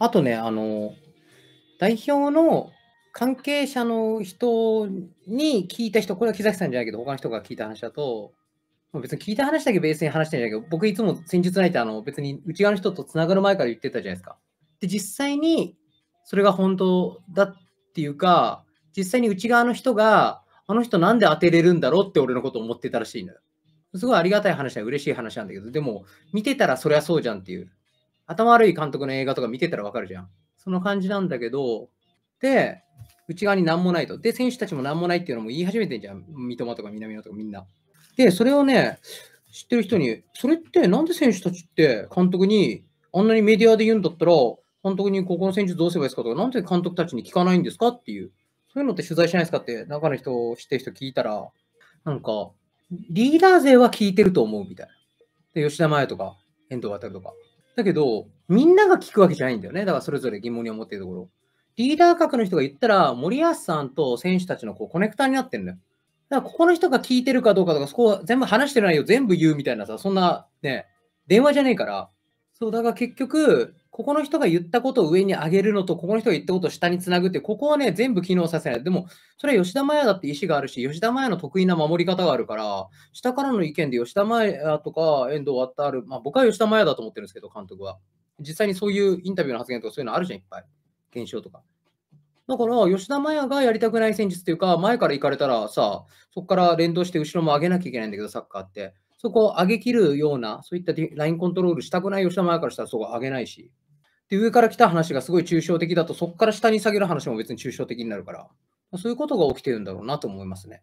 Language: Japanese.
あとね、あの、代表の関係者の人に聞いた人、これは木崎さんじゃないけど、他の人が聞いた話だと、別に聞いた話だけベースに話してるんだけど、僕いつも戦術ないってあの別に内側の人とつながる前から言ってたじゃないですか。で、実際にそれが本当だっていうか、実際に内側の人が、あの人なんで当てれるんだろうって俺のこと思ってたらしいのよ。すごいありがたい話は嬉しい話なんだけど、でも見てたらそりゃそうじゃんっていう。頭悪い監督の映画とか見てたらわかるじゃん。その感じなんだけど、で、内側に何もないと。で、選手たちも何もないっていうのも言い始めてんじゃん。三笘とか南野とかみんな。で、それをね、知ってる人に、それってなんで選手たちって監督に、あんなにメディアで言うんだったら、監督にここの選手どうすればいいですかとか、なんで監督たちに聞かないんですかっていう、そういうのって取材しないですかって、中の人、知ってる人聞いたら、なんか、リーダー勢は聞いてると思うみたいな。で、吉田麻也とか、遠藤航とか。だけど、みんなが聞くわけじゃないんだよね。だからそれぞれ疑問に思っているところ。リーダー格の人が言ったら、森保さんと選手たちのこうコネクターになってるんだよ。だからここの人が聞いてるかどうかとか、そこは全部話してる内容全部言うみたいなさ、そんなね、電話じゃねえから、そう、だから結局、ここの人が言ったことを上に上げるのと、ここの人が言ったことを下につなぐって、ここはね、全部機能させない。でも、それは吉田麻也だって意思があるし、吉田麻也の得意な守り方があるから、下からの意見で吉田麻也とか遠藤渡る、まあ僕は吉田麻也だと思ってるんですけど、監督は。実際にそういうインタビューの発言とかそういうのあるじゃん、いっぱい。検証とか。だから、吉田麻也がやりたくない戦術というか、前から行かれたらさ、そこから連動して後ろも上げなきゃいけないんだけど、サッカーって。そこを上げきるような、そういったラインコントロールしたくない吉田麻也からしたらそこ上げないし、で上から来た話がすごい抽象的だと、そこから下に下げる話も別に抽象的になるから、そういうことが起きてるんだろうなと思いますね。